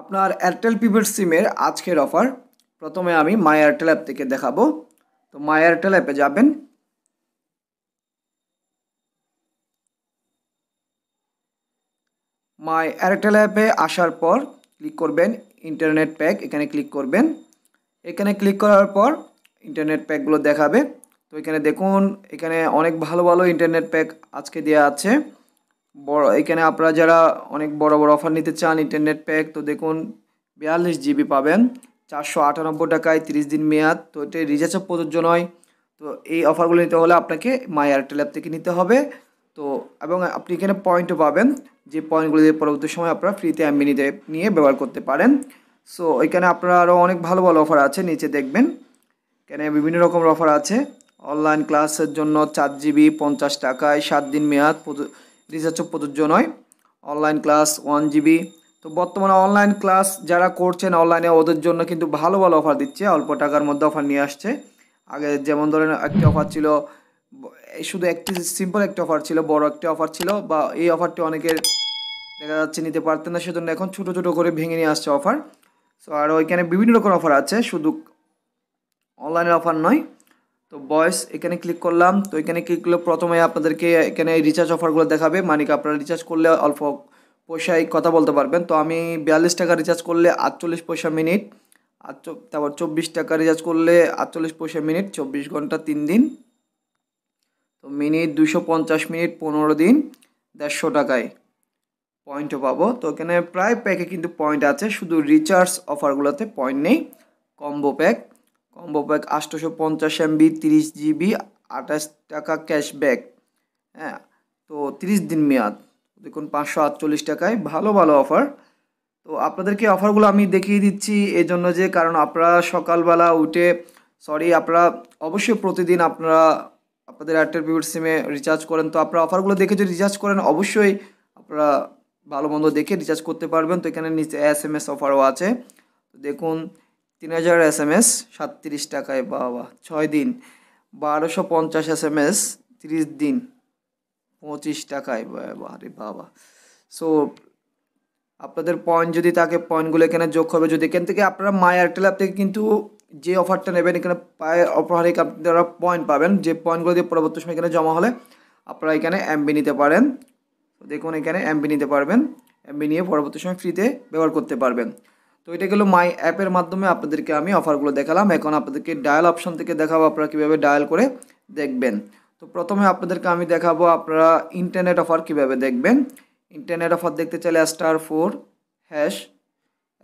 আপনার Airtel pivot সিমের আজকের অফার প্রথমে আমি মাই এয়ারটেল অ্যাপ থেকে দেখাবো তো মাই এয়ারটেল অ্যাপে যাবেন মাই এয়ারটেল অ্যাপে আসার পর ক্লিক করবেন ইন্টারনেট প্যাক এখানে ক্লিক করবেন এখানে ক্লিক করার পর ইন্টারনেট প্যাকগুলো দেখাবে তো এখানে দেখুন এখানে অনেক ভালো ভালো ইন্টারনেট প্যাক আজকে দেওয়া আছে বড় এখানে আপনারা যারা অনেক বড় বড় অফার নিতে চান ইন্টারনেট প্যাক তো দেখুন বিয়াল্লিশ জিবি পাবেন চারশো আটানব্বই টাকায় তিরিশ দিন মেয়াদ তো এটা রিচার্জও প্রযোজ্য নয় তো এই অফারগুলো নিতে হলে আপনাকে মাই এয়ারটেল অ্যাপ থেকে নিতে হবে তো এবং আপনি এখানে পয়েন্টও পাবেন যে পয়েন্টগুলো দিয়ে পরবর্তী সময় আপনারা ফ্রিতে অ্যাম্বি নিয়ে ব্যবহার করতে পারেন সো এখানে আপনার আরও অনেক ভালো ভালো অফার আছে নিচে দেখবেন এখানে বিভিন্ন রকমের অফার আছে অনলাইন ক্লাসের জন্য চার জিবি পঞ্চাশ টাকায় সাত দিন মেয়াদ রিসার্চ প্রযোজ্য নয় অনলাইন ক্লাস ওয়ান জিবি তো বর্তমানে অনলাইন ক্লাস যারা করছেন অনলাইনে ওদের জন্য কিন্তু ভালো ভালো অফার দিচ্ছে অল্প টাকার মধ্যে অফার নিয়ে আসছে আগে যেমন ধরেন একটা অফার ছিল শুধু একটি সিম্পল একটা অফার ছিল বড় একটা অফার ছিল বা এই অফারটি অনেকের দেখা যাচ্ছে নিতে পারতেন না সেজন্য এখন ছোট ছোট করে ভেঙে নিয়ে আসছে অফার সো আর ওইখানে বিভিন্ন রকম অফার আছে শুধু অনলাইনের অফার নয় তো বয়স এখানে ক্লিক করলাম তো এখানে ক্লিক করলে প্রথমে আপনাদেরকে এখানে রিচার্জ অফারগুলো দেখাবে মানে আপনারা রিচার্জ করলে অল্প পয়সায় কথা বলতে পারবেন তো আমি বিয়াল্লিশ টাকা রিচার্জ করলে আটচল্লিশ পয়সা মিনিট আর তারপর চব্বিশ টাকা রিচার্জ করলে আটচল্লিশ পয়সা মিনিট চব্বিশ ঘন্টা তিন দিন তো মিনিট দুশো পঞ্চাশ মিনিট পনেরো দিন দেড়শো টাকায় পয়েন্টও পাবো তো এখানে প্রায় প্যাকে কিন্তু পয়েন্ট আছে শুধু রিচার্জ অফারগুলোতে পয়েন্ট নেই কম্বো প্যাক কম্বো প্যাক আটশোশো পঞ্চাশ এমবি তিরিশ জিবি আঠাশ টাকা ক্যাশব্যাক হ্যাঁ তো তিরিশ দিন মেয়াদ দেখুন পাঁচশো আটচল্লিশ টাকায় ভালো ভালো অফার তো আপনাদেরকে অফারগুলো আমি দেখিয়ে দিচ্ছি এই জন্য যে কারণ আপনারা সকালবেলা উঠে সরি আপনারা অবশ্যই প্রতিদিন আপনারা আপনাদের এয়ারটেল পিভিড সিমে রিচার্জ করেন তো আপনারা অফারগুলো দেখে যদি রিচার্জ করেন অবশ্যই আপনারা ভালো মন্দ দেখে রিচার্জ করতে পারবেন তো এখানে নিচে এস এম এস অফারও আছে দেখুন তিন হাজার এস এম এস সাতত্রিশ টাকায় বাবা ছয় দিন বারোশো পঞ্চাশ এস এম এস তিরিশ দিন পঁচিশ টাকায় বাবা রে বাবা সো আপনাদের পয়েন্ট যদি থাকে পয়েন্টগুলো এখানে যোগ হবে যদি এখান থেকে আপনারা মাই এয়ারটেল অ্যাপ থেকে কিন্তু যে অফারটা নেবেন এখানে পায়ে অপহারিক আপনারা পয়েন্ট পাবেন যে পয়েন্টগুলো দিয়ে পরবর্তী সময় এখানে জমা হলে আপনারা এখানে এমবি নিতে পারেন দেখুন এখানে এমবি নিতে পারবেন এমবি নিয়ে পরবর্তী সময় ফ্রিতে ব্যবহার করতে পারবেন তো এটা গেলো মাই অ্যাপের মাধ্যমে আপনাদেরকে আমি অফারগুলো দেখালাম এখন আপনাদেরকে ডায়াল অপশান থেকে দেখাবো আপনারা কীভাবে ডায়াল করে দেখবেন তো প্রথমে আপনাদেরকে আমি দেখাবো আপনারা ইন্টারনেট অফার কীভাবে দেখবেন ইন্টারনেট অফার দেখতে চাইলে স্টার ফোর হ্যাশ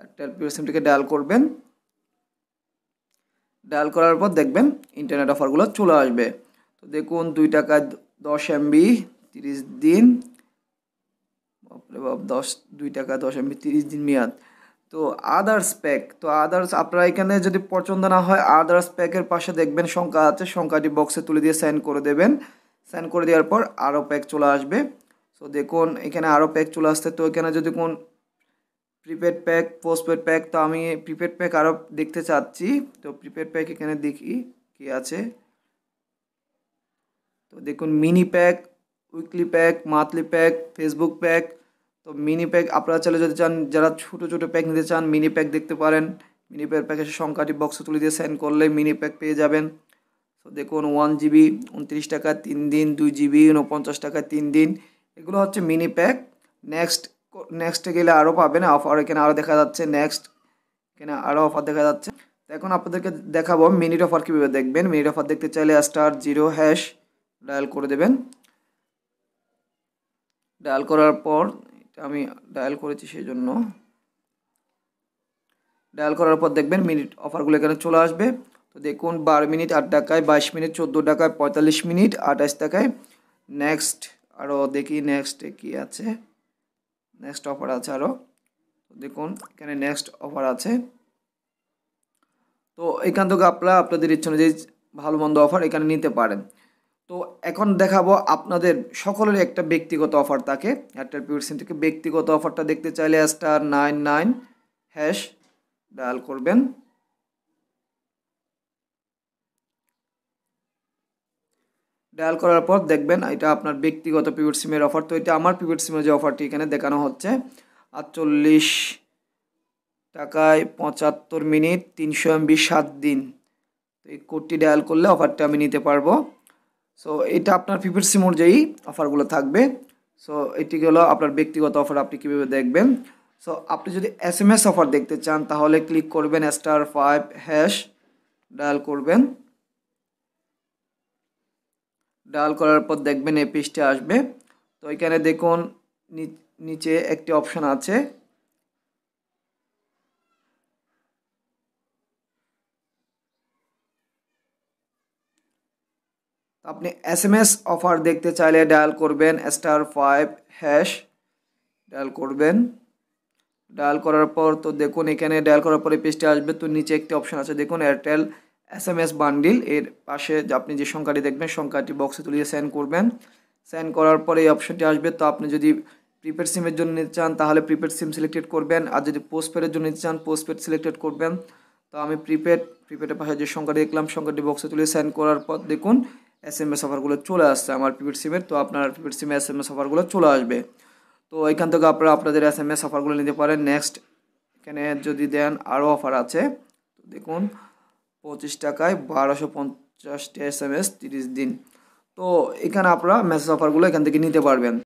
একটা সিমটিকে ডায়াল করবেন ডায়াল করার পর দেখবেন ইন্টারনেট অফারগুলো চলে আসবে তো দেখুন দুই টাকা দশ এমবি তিরিশ দিন বাপরে বাপ দশ দুই টাকা দশ এমবি তিরিশ দিন মেয়াদ তো আদার্স প্যাক তো আদার্স আপনারা এখানে যদি পছন্দ না হয় আদার্স প্যাকের পাশে দেখবেন সংখ্যা আছে সংখ্যাটি বক্সে তুলে দিয়ে সাইন করে দেবেন সাইন করে দেওয়ার পর আরও প্যাক চলে আসবে তো দেখুন এখানে আরও প্যাক চলে আসতে তো এখানে যদি কোন প্রিপেড প্যাক পোস্টপেড প্যাক তো আমি প্রিপেড প্যাক আরও দেখতে চাচ্ছি তো প্রিপেড প্যাক এখানে দেখি কি আছে তো দেখুন mini pack weekly pack monthly pack Facebook pack তো মিনি প্যাক আপনারা চাইলে যদি চান যারা ছোটো ছোটো প্যাক নিতে চান মিনি প্যাক দেখতে পারেন মিনি প্যাক প্যাকেজের সংখ্যাটি বক্সে তুলে দিয়ে সেন্ড করলে মিনি প্যাক পেয়ে যাবেন তো দেখুন ওয়ান জিবি উনত্রিশ টাকা তিন দিন দুই জিবি উনপঞ্চাশ টাকা তিন দিন এগুলো হচ্ছে মিনি প্যাক নেক্সট নেক্সটে গেলে আরও পাবেন অফার এখানে আরও দেখা যাচ্ছে নেক্সট এখানে আরও অফার দেখা যাচ্ছে তো এখন আপনাদেরকে দেখাবো মিনিট অফার কীভাবে দেখবেন মিনিট অফার দেখতে চাইলে স্টার জিরো হ্যাশ ডায়াল করে দেবেন ডায়াল করার পর আমি ডায়াল করেছি সেই জন্য ডায়াল করার পর দেখবেন মিনিট অফারগুলো এখানে চলে আসবে তো দেখুন বারো মিনিট আট টাকায় বাইশ মিনিট চোদ্দো টাকায় পঁয়তাল্লিশ মিনিট আঠাশ টাকায় নেক্সট আরও দেখি নেক্সটে কি আছে নেক্সট অফার আছে আরও দেখুন এখানে নেক্সট অফার আছে তো এখান থেকে আপনারা আপনাদের ইচ্ছে অনুযায়ী ভালো মন্দ অফার এখানে নিতে পারেন তো এখন দেখাবো আপনাদের সকলের একটা ব্যক্তিগত অফার থাকে এয়ারটেল পিউর সিম থেকে ব্যক্তিগত অফারটা দেখতে চাইলে star nine nine hash dial করবেন ডায়াল করার পর দেখবেন এটা আপনার ব্যক্তিগত পিউর সিমের অফার তো এটা আমার পিউর সিমের যে অফারটি এখানে দেখানো হচ্ছে আটচল্লিশ টাকায় পঁচাত্তর মিনিট তিনশো এমবি সাত দিন তো এই কোডটি ডায়াল করলে অফারটা আমি নিতে পারবো সো এটা আপনার ফিফের সিম অনুযায়ী অফারগুলো থাকবে সো এটি হলো আপনার ব্যক্তিগত অফার আপনি কীভাবে দেখবেন সো আপনি যদি এস এম এস অফার দেখতে চান তাহলে ক্লিক করবেন স্টার ফাইভ হ্যাশ ডায়াল করবেন ডায়াল করার পর দেখবেন এই পেজটি আসবে তো এখানে দেখুন নিচে একটি অপশান আছে আপনি এস এম এস অফার দেখতে চাইলে ডায়াল করবেন স্টার ফাইভ হ্যাশ ডায়াল করবেন ডায়াল করার পর তো দেখুন এখানে ডায়াল করার পরে পেজটি আসবে তো নিচে একটি অপশন আছে দেখুন Airtel S M S bundle এর পাশে আপনি যে সংখ্যাটি দেখবেন সংখ্যাটি বক্সে তুলিয়ে সেন্ড করবেন সেন্ড করার পরে এই অপশনটি আসবে তো আপনি যদি প্রিপেড সিমের জন্য নিতে চান তাহলে প্রিপেড সিম সিলেক্টেড করবেন আর যদি পোস্টপেডের জন্য নিতে চান পোস্টপেড সিলেক্টেড করবেন তো আমি প্রিপেড প্রিপেডের পাশে যে সংখ্যাটি দেখলাম সংখ্যাটি বক্সে তুলে সেন্ড করার পর দেখুন এস এম এস অফারগুলো চলে আসছে আমার প্রিপেড সিমের তো আপনার প্রিপেড সিমে এস এম এস অফারগুলো চলে আসবে তো এখান থেকে আপনারা আপনাদের এস এম এস অফারগুলো নিতে পারেন নেক্সট এখানে যদি দেন আরও অফার আছে তো দেখুন পঁচিশ টাকায় বারোশো পঞ্চাশটি এস এম এস তিরিশ দিন তো এখানে আপনারা মেসেজ অফারগুলো এখান থেকে নিতে পারবেন